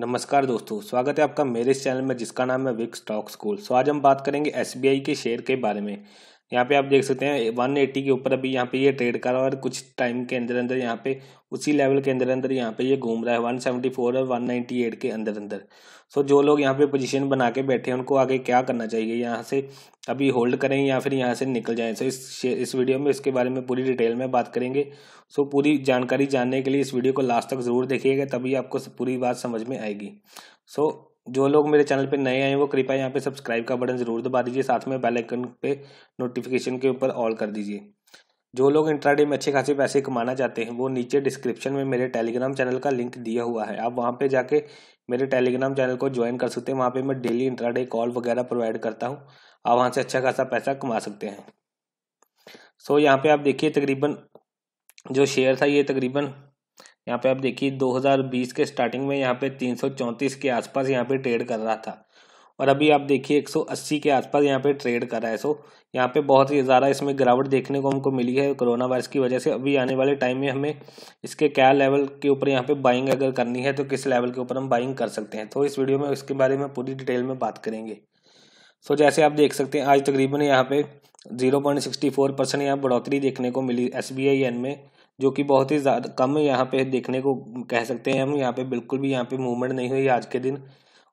नमस्कार दोस्तों स्वागत है आपका मेरे इस चैनल में जिसका नाम है विक स्टॉक स्कूल सो आज हम बात करेंगे एस के शेयर के बारे में यहाँ पे आप देख सकते हैं 180 के ऊपर अभी यहाँ पे ये यह ट्रेड कर रहा है और कुछ टाइम के अंदर अंदर यहाँ पे उसी लेवल के अंदर अंदर यहाँ पे ये यह घूम रहा है 174 और 198 के अंदर अंदर सो जो लोग यहाँ पे पोजीशन बना के बैठे हैं उनको आगे क्या करना चाहिए यहाँ से अभी होल्ड करें या फिर यहाँ से निकल जाएं सो इस इस वीडियो में इसके बारे में पूरी डिटेल में बात करेंगे सो पूरी जानकारी जानने के लिए इस वीडियो को लास्ट तक ज़रूर देखिएगा तभी आपको पूरी बात समझ में आएगी सो जो लोग मेरे चैनल पे नए आए हैं वो कृपया यहाँ पे सब्सक्राइब का बटन ज़रूर दबा दीजिए साथ में बेल आइकन पे नोटिफिकेशन के ऊपर ऑल कर दीजिए जो लोग इंट्राडे में अच्छे खासे पैसे कमाना चाहते हैं वो नीचे डिस्क्रिप्शन में मेरे टेलीग्राम चैनल का लिंक दिया हुआ है आप वहाँ पे जाके मेरे टेलीग्राम चैनल को ज्वाइन कर सकते हैं वहाँ पे मैं डेली इंट्राडे कॉल वगैरह प्रोवाइड करता हूँ आप वहाँ से अच्छा खासा पैसा कमा सकते हैं सो so, यहाँ पे आप देखिए तकरीबन जो शेयर था ये तकरीबन यहाँ पे आप देखिए 2020 के स्टार्टिंग में यहाँ पे 334 के आसपास यहाँ पे ट्रेड कर रहा था और अभी आप देखिए 180 के आसपास यहाँ पे ट्रेड कर रहा है सो यहाँ पे बहुत ही ज़्यादा इसमें गिरावट देखने को हमको मिली है कोरोना वायरस की वजह से अभी आने वाले टाइम में हमें इसके क्या लेवल के ऊपर यहाँ पे बाइंग अगर करनी है तो किस लेवल के ऊपर हम बाइंग कर सकते हैं तो इस वीडियो में इसके बारे में पूरी डिटेल में बात करेंगे सो जैसे आप देख सकते हैं आज तकरीबन यहाँ पे जीरो परसेंट यहाँ बढ़ोतरी देखने को मिली एस बी आई एन में जो कि बहुत ही ज़्यादा कम यहाँ पे देखने को कह सकते हैं हम यहाँ पे बिल्कुल भी यहाँ पे मूवमेंट नहीं हुई आज के दिन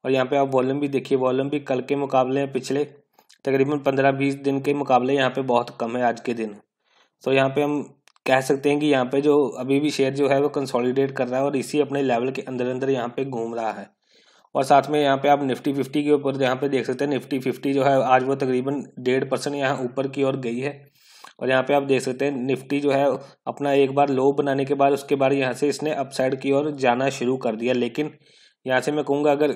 और यहाँ पे आप वॉल्यूम भी देखिए वॉल्यूम भी कल के मुकाबले में पिछले तकरीबन पंद्रह बीस दिन के मुकाबले यहाँ पे बहुत कम है आज के दिन तो यहाँ पे हम कह सकते हैं कि यहाँ पे जो अभी भी शेयर जो है वो कंसोलिडेट कर रहा है और इसी अपने लेवल के अंदर अंदर यहाँ पे घूम रहा है और साथ में यहाँ पे आप निफ्टी फिफ्टी के ऊपर यहाँ पे देख सकते हैं निफ्टी फिफ्टी जो है आज वो तकरीबन डेढ़ परसेंट यहाँ ऊपर की ओर गई है और यहाँ पे आप देख सकते हैं निफ्टी जो है अपना एक बार लो बनाने के बाद उसके बाद यहाँ से इसने अपसाइड की ओर जाना शुरू कर दिया लेकिन यहाँ से मैं कहूँगा अगर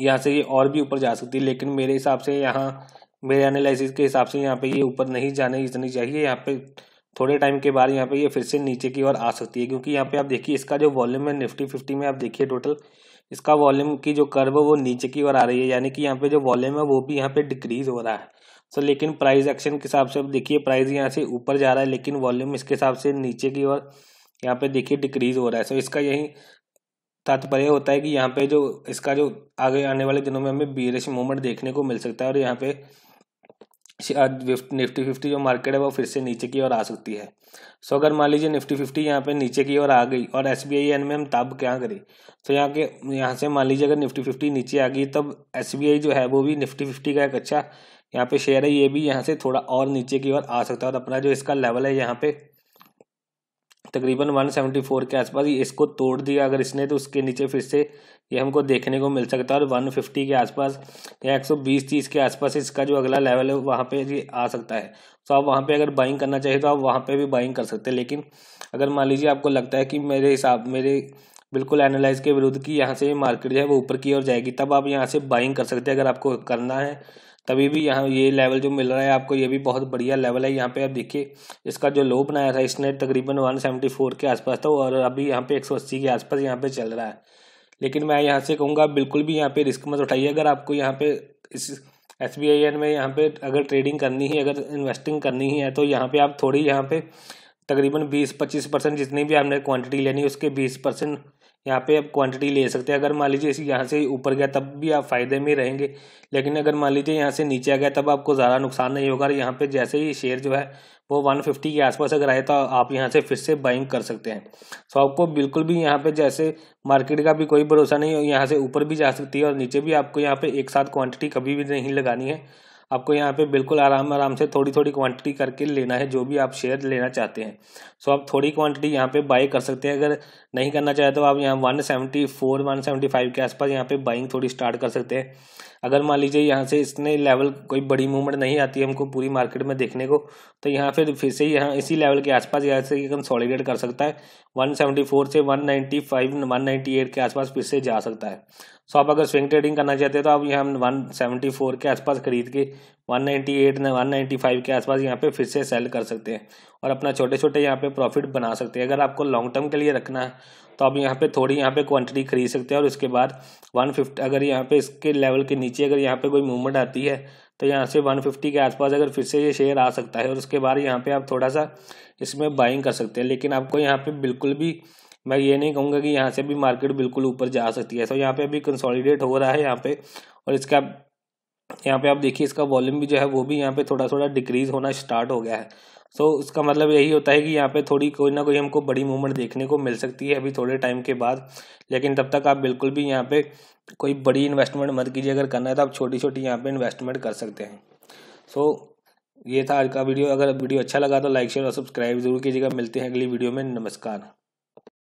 यहाँ से ये और भी ऊपर जा सकती है लेकिन मेरे हिसाब से यहाँ मेरे एनालिसिस के हिसाब से यहाँ पे ये ऊपर नहीं जाने इतनी चाहिए यहाँ पे थोड़े टाइम के बाद यहाँ पे ये फिर से नीचे की ओर आ सकती है क्योंकि यहाँ पे आप देखिए इसका जो वॉल्यूम है निफ्टी फिफ्टी में आप देखिए टोटल इसका वॉल्यूम की जो कर्व है वो नीचे की ओर आ रही है यानी कि यहाँ पे जो वॉल्यूम है वो भी यहाँ पे डिक्रीज हो रहा है सो लेकिन प्राइस एक्शन के हिसाब से देखिए प्राइस यहाँ से ऊपर जा रहा है लेकिन वॉल्यूम इसके हिसाब से नीचे की ओर यहाँ पे देखिए डिक्रीज हो रहा है सो इसका यही तात्पर्य होता है कि यहाँ पे जो इसका जो आगे आने वाले दिनों में हमें बी मूवमेंट देखने को मिल सकता है और यहाँ पे निफ्टी फिफ्टी जो मार्केट है वो फिर से नीचे की ओर आ सकती है सो अगर मान लीजिए निफ्टी फिफ्टी यहाँ पे नीचे की ओर आ गई और एस बी आई एन में हम तब क्या करें तो यहाँ के यहाँ से मान लीजिए अगर निफ्टी फिफ्टी नीचे आ गई तब एस बी आई जो है वो भी निफ्टी फिफ्टी का एक अच्छा यहाँ पे शेयर है ये भी यहाँ से थोड़ा और नीचे की ओर आ सकता है और अपना जो इसका लेवल है यहाँ पे तकरीबन 174 के आसपास इसको तोड़ दिया अगर इसने तो उसके नीचे फिर से ये हमको देखने को मिल सकता है और 150 के आसपास या 120 तीस के आसपास इसका जो अगला लेवल है वहाँ पे ये आ सकता है तो आप वहाँ पे अगर बाइंग करना चाहिए तो आप वहाँ पे भी बाइंग कर सकते हैं लेकिन अगर मान लीजिए आपको लगता है कि मेरे हिसाब मेरे बिल्कुल एनालाइज के विरुद्ध की यहाँ से मार्केट जो है वो ऊपर की ओर जाएगी तब आप यहाँ से बाइंग कर सकते हैं अगर आपको करना है तभी भी यहाँ ये लेवल जो मिल रहा है आपको ये भी बहुत बढ़िया लेवल है यहाँ पे आप देखिए इसका जो लो बनाया था इसने तकरीबन 174 के आसपास था और अभी यहाँ पे 180 के आसपास यहाँ पे चल रहा है लेकिन मैं यहाँ से कहूँगा बिल्कुल भी यहाँ पे रिस्क मत उठाइए अगर आपको यहाँ पे इस एस बी आई एन में यहाँ पे अगर ट्रेडिंग करनी है अगर इन्वेस्टिंग करनी है तो यहाँ पे आप थोड़ी यहाँ पे तकरीबन बीस पच्चीस परसेंट जितनी भी आपने क्वांटिटी लेनी है उसके बीस परसेंट यहाँ पे आप क्वांटिटी ले सकते हैं अगर मान लीजिए इसी यहाँ से ऊपर गया तब भी आप फ़ायदे में रहेंगे लेकिन अगर मान लीजिए यहाँ से नीचे आ गया तब आपको ज़्यादा नुकसान नहीं होगा यहाँ पे जैसे ही शेयर जो है वो 150 के आसपास अगर आए तो आप यहाँ से फिर से बाइंग कर सकते हैं सो तो आपको बिल्कुल भी यहाँ पे जैसे मार्केट का भी कोई भरोसा नहीं हो यहाँ से ऊपर भी जा सकती है और नीचे भी आपको यहाँ पे एक साथ क्वांटिटी कभी भी नहीं लगानी है आपको यहाँ पे बिल्कुल आराम आराम से थोड़ी थोड़ी क्वांटिटी करके लेना है जो भी आप शेयर लेना चाहते हैं सो आप थोड़ी क्वांटिटी यहाँ पे बाई कर सकते हैं अगर नहीं करना चाहे तो आप यहाँ one seventy four one seventy five के आसपास यहाँ पे बाइंग थोड़ी स्टार्ट कर सकते हैं अगर मान लीजिए यहाँ से इसने लेवल कोई बड़ी मूवमेंट नहीं आती है हमको पूरी मार्केट में देखने को तो यहाँ फिर फिर से यहाँ इसी लेवल के आसपास यहाँ से कंसोलिडेट कर सकता है 174 से 195 198 के आसपास फिर से जा सकता है सो आप अगर स्विंग ट्रेडिंग करना चाहते हैं तो आप यहाँ वन के आसपास खरीद के वन नाइन्टी के आसपास यहाँ पे फिर से सेल कर सकते हैं और अपना छोटे छोटे यहाँ पे प्रॉफिट बना सकते हैं अगर आपको लॉन्ग टर्म के लिए रखना है तो आप यहाँ पे थोड़ी यहाँ पे क्वांटिटी खरीद सकते हैं और उसके बाद वन फिफ्टी अगर यहाँ पे इसके लेवल के नीचे अगर यहाँ पे कोई मूवमेंट आती है तो यहाँ से वन फिफ्टी के आसपास अगर फिर से ये शेयर आ सकता है और उसके बाद यहाँ पे आप थोड़ा सा इसमें बाइंग कर सकते हैं लेकिन आपको यहाँ पे बिल्कुल भी मैं ये नहीं कहूँगा कि यहाँ से भी मार्केट बिल्कुल ऊपर जा सकती है तो यहाँ पे अभी कंसोलिडेट हो रहा है यहाँ पे और इसका यहाँ पे आप देखिए इसका वॉल्यूम भी जो है वो भी यहाँ पे थोड़ा थोड़ा डिक्रीज होना स्टार्ट हो गया है सो so, उसका मतलब यही होता है कि यहाँ पे थोड़ी कोई ना कोई हमको बड़ी मूवमेंट देखने को मिल सकती है अभी थोड़े टाइम के बाद लेकिन तब तक आप बिल्कुल भी यहाँ पे कोई बड़ी इन्वेस्टमेंट मत कीजिए अगर करना है तो आप छोटी छोटी यहाँ पे इन्वेस्टमेंट कर सकते हैं सो so, ये था आज का वीडियो अगर वीडियो अच्छा लगा तो लाइक शेयर और सब्सक्राइब जरूर कीजिएगा मिलते हैं अगली वीडियो में नमस्कार